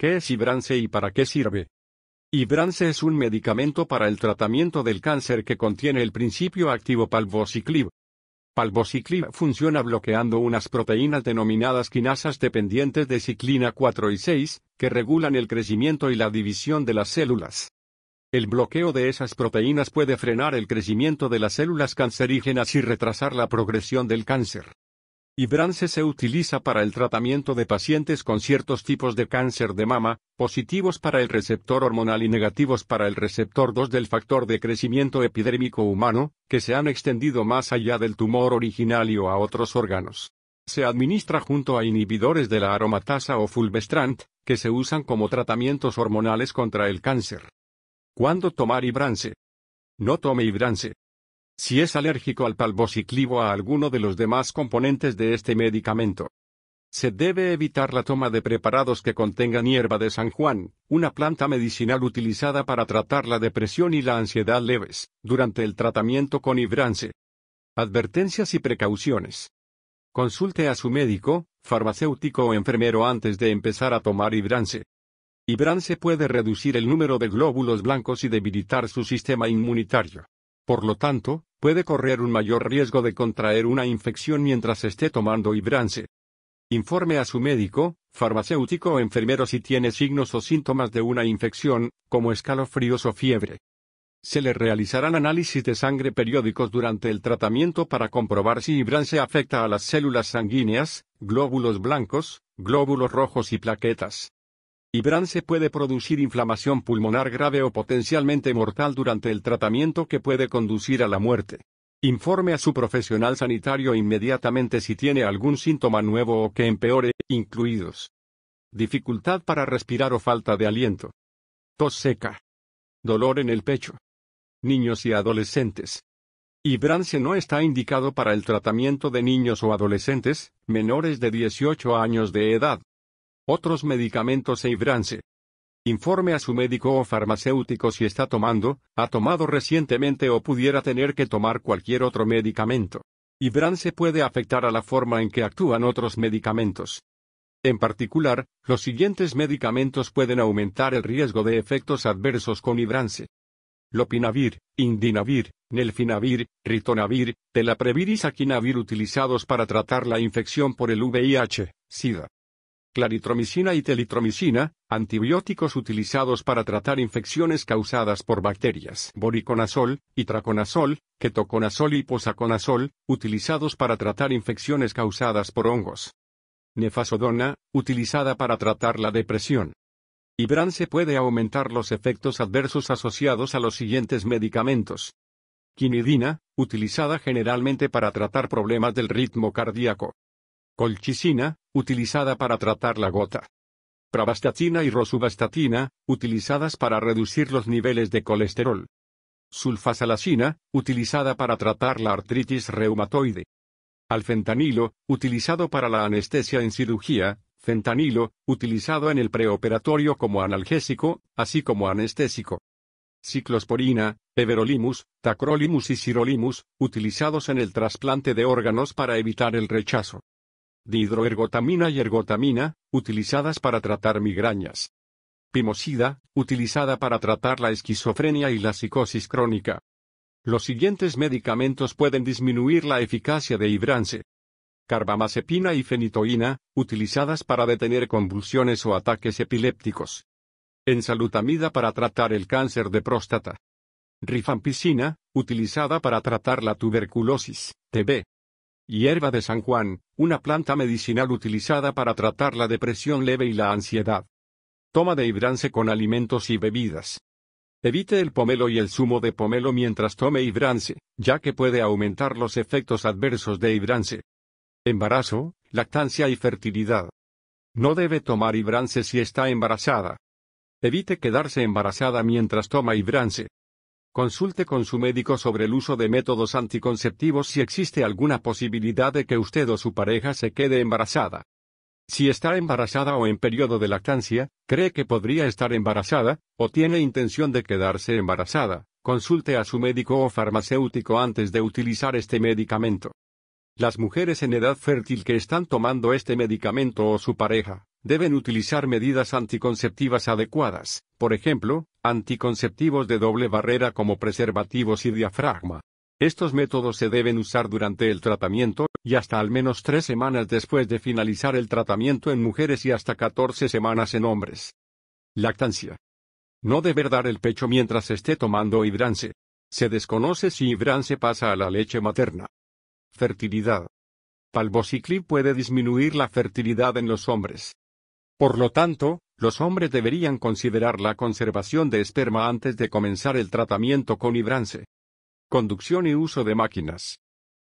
¿Qué es Ibrance y para qué sirve? Ibrance es un medicamento para el tratamiento del cáncer que contiene el principio activo palvociclib. Palvociclib funciona bloqueando unas proteínas denominadas quinasas dependientes de ciclina 4 y 6, que regulan el crecimiento y la división de las células. El bloqueo de esas proteínas puede frenar el crecimiento de las células cancerígenas y retrasar la progresión del cáncer. Ibrance se utiliza para el tratamiento de pacientes con ciertos tipos de cáncer de mama, positivos para el receptor hormonal y negativos para el receptor 2 del factor de crecimiento epidérmico humano, que se han extendido más allá del tumor original o a otros órganos. Se administra junto a inhibidores de la aromatasa o fulvestrant, que se usan como tratamientos hormonales contra el cáncer. ¿Cuándo tomar Ibrance? No tome Ibrance si es alérgico al palvociclivo a alguno de los demás componentes de este medicamento. Se debe evitar la toma de preparados que contengan hierba de San Juan, una planta medicinal utilizada para tratar la depresión y la ansiedad leves, durante el tratamiento con Ibrance. Advertencias y precauciones. Consulte a su médico, farmacéutico o enfermero antes de empezar a tomar Ibrance. Ibrance puede reducir el número de glóbulos blancos y debilitar su sistema inmunitario. Por lo tanto, puede correr un mayor riesgo de contraer una infección mientras esté tomando Ibrance. Informe a su médico, farmacéutico o enfermero si tiene signos o síntomas de una infección, como escalofríos o fiebre. Se le realizarán análisis de sangre periódicos durante el tratamiento para comprobar si Ibrance afecta a las células sanguíneas, glóbulos blancos, glóbulos rojos y plaquetas. Ibrance puede producir inflamación pulmonar grave o potencialmente mortal durante el tratamiento que puede conducir a la muerte. Informe a su profesional sanitario inmediatamente si tiene algún síntoma nuevo o que empeore, incluidos dificultad para respirar o falta de aliento, tos seca, dolor en el pecho, niños y adolescentes. Ibrance no está indicado para el tratamiento de niños o adolescentes menores de 18 años de edad. Otros medicamentos e Ibrance. Informe a su médico o farmacéutico si está tomando, ha tomado recientemente o pudiera tener que tomar cualquier otro medicamento. Ibrance puede afectar a la forma en que actúan otros medicamentos. En particular, los siguientes medicamentos pueden aumentar el riesgo de efectos adversos con Ibrance. Lopinavir, Indinavir, Nelfinavir, Ritonavir, Telaprevir y Saquinavir utilizados para tratar la infección por el VIH, SIDA claritromicina y telitromicina, antibióticos utilizados para tratar infecciones causadas por bacterias, boriconazol, itraconazol, ketoconazol y posaconazol, utilizados para tratar infecciones causadas por hongos. Nefasodona, utilizada para tratar la depresión. se puede aumentar los efectos adversos asociados a los siguientes medicamentos. Quinidina, utilizada generalmente para tratar problemas del ritmo cardíaco colchicina, utilizada para tratar la gota. Pravastatina y rosuvastatina, utilizadas para reducir los niveles de colesterol. Sulfasalacina, utilizada para tratar la artritis reumatoide. Alfentanilo, utilizado para la anestesia en cirugía, fentanilo, utilizado en el preoperatorio como analgésico, así como anestésico. Ciclosporina, everolimus, tacrolimus y sirolimus, utilizados en el trasplante de órganos para evitar el rechazo dihidroergotamina y ergotamina, utilizadas para tratar migrañas. Pimosida, utilizada para tratar la esquizofrenia y la psicosis crónica. Los siguientes medicamentos pueden disminuir la eficacia de Ibrance. Carbamazepina y fenitoína, utilizadas para detener convulsiones o ataques epilépticos. Ensalutamida para tratar el cáncer de próstata. Rifampicina, utilizada para tratar la tuberculosis, TB. Hierba de San Juan, una planta medicinal utilizada para tratar la depresión leve y la ansiedad. Toma de hibrance con alimentos y bebidas. Evite el pomelo y el zumo de pomelo mientras tome hibrance, ya que puede aumentar los efectos adversos de hibrance. Embarazo, lactancia y fertilidad. No debe tomar hibrance si está embarazada. Evite quedarse embarazada mientras toma hibrance. Consulte con su médico sobre el uso de métodos anticonceptivos si existe alguna posibilidad de que usted o su pareja se quede embarazada. Si está embarazada o en periodo de lactancia, cree que podría estar embarazada, o tiene intención de quedarse embarazada, consulte a su médico o farmacéutico antes de utilizar este medicamento. Las mujeres en edad fértil que están tomando este medicamento o su pareja deben utilizar medidas anticonceptivas adecuadas, por ejemplo, anticonceptivos de doble barrera como preservativos y diafragma. Estos métodos se deben usar durante el tratamiento, y hasta al menos tres semanas después de finalizar el tratamiento en mujeres y hasta 14 semanas en hombres. Lactancia. No deber dar el pecho mientras esté tomando hidrance. Se desconoce si hidrance pasa a la leche materna. Fertilidad. Palbociclib puede disminuir la fertilidad en los hombres. Por lo tanto, los hombres deberían considerar la conservación de esperma antes de comenzar el tratamiento con Ibrance. Conducción y uso de máquinas.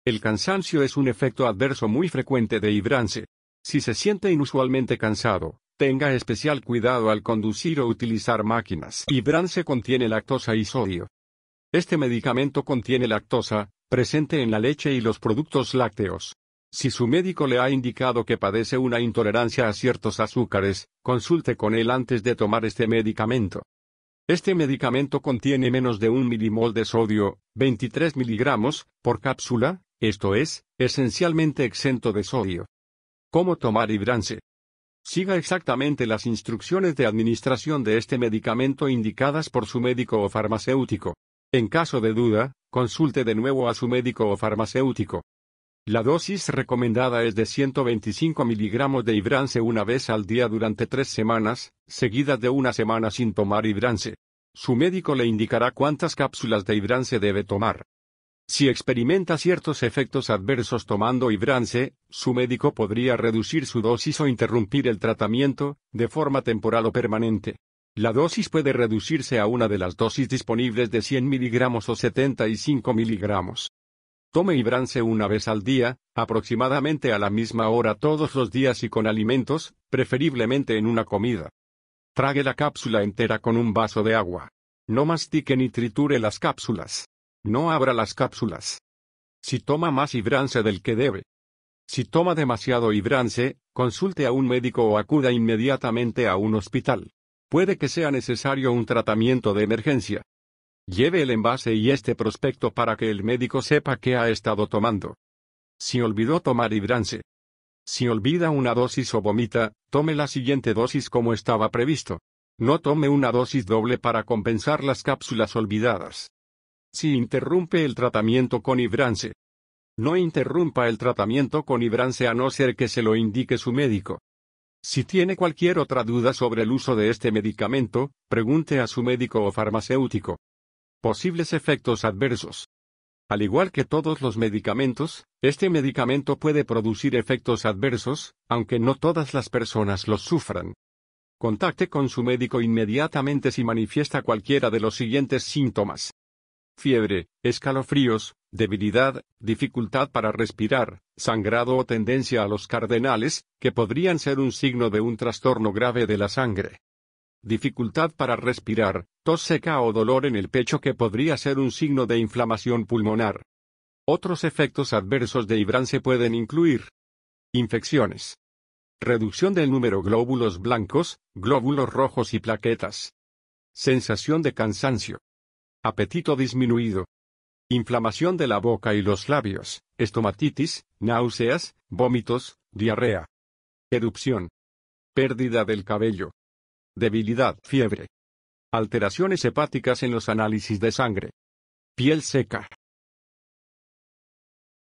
El cansancio es un efecto adverso muy frecuente de Ibrance. Si se siente inusualmente cansado, tenga especial cuidado al conducir o utilizar máquinas. Ibrance contiene lactosa y sodio. Este medicamento contiene lactosa, presente en la leche y los productos lácteos. Si su médico le ha indicado que padece una intolerancia a ciertos azúcares, consulte con él antes de tomar este medicamento. Este medicamento contiene menos de un milimol de sodio, 23 miligramos, por cápsula, esto es, esencialmente exento de sodio. ¿Cómo tomar Ibrance? Siga exactamente las instrucciones de administración de este medicamento indicadas por su médico o farmacéutico. En caso de duda, consulte de nuevo a su médico o farmacéutico. La dosis recomendada es de 125 miligramos de Ibrance una vez al día durante tres semanas, seguida de una semana sin tomar Ibrance. Su médico le indicará cuántas cápsulas de Ibrance debe tomar. Si experimenta ciertos efectos adversos tomando Ibrance, su médico podría reducir su dosis o interrumpir el tratamiento, de forma temporal o permanente. La dosis puede reducirse a una de las dosis disponibles de 100 miligramos o 75 miligramos. Tome y una vez al día, aproximadamente a la misma hora todos los días y con alimentos, preferiblemente en una comida. Trague la cápsula entera con un vaso de agua. No mastique ni triture las cápsulas. No abra las cápsulas. Si toma más hibrance del que debe. Si toma demasiado hibrance, consulte a un médico o acuda inmediatamente a un hospital. Puede que sea necesario un tratamiento de emergencia. Lleve el envase y este prospecto para que el médico sepa qué ha estado tomando. Si olvidó tomar Ibrance, Si olvida una dosis o vomita, tome la siguiente dosis como estaba previsto. No tome una dosis doble para compensar las cápsulas olvidadas. Si interrumpe el tratamiento con Ibrance. No interrumpa el tratamiento con Ibrance a no ser que se lo indique su médico. Si tiene cualquier otra duda sobre el uso de este medicamento, pregunte a su médico o farmacéutico. Posibles efectos adversos. Al igual que todos los medicamentos, este medicamento puede producir efectos adversos, aunque no todas las personas los sufran. Contacte con su médico inmediatamente si manifiesta cualquiera de los siguientes síntomas. Fiebre, escalofríos, debilidad, dificultad para respirar, sangrado o tendencia a los cardenales, que podrían ser un signo de un trastorno grave de la sangre dificultad para respirar, tos seca o dolor en el pecho que podría ser un signo de inflamación pulmonar. Otros efectos adversos de Ibran se pueden incluir. Infecciones. Reducción del número de glóbulos blancos, glóbulos rojos y plaquetas. Sensación de cansancio. Apetito disminuido. Inflamación de la boca y los labios, estomatitis, náuseas, vómitos, diarrea. Erupción. Pérdida del cabello debilidad, fiebre, alteraciones hepáticas en los análisis de sangre, piel seca,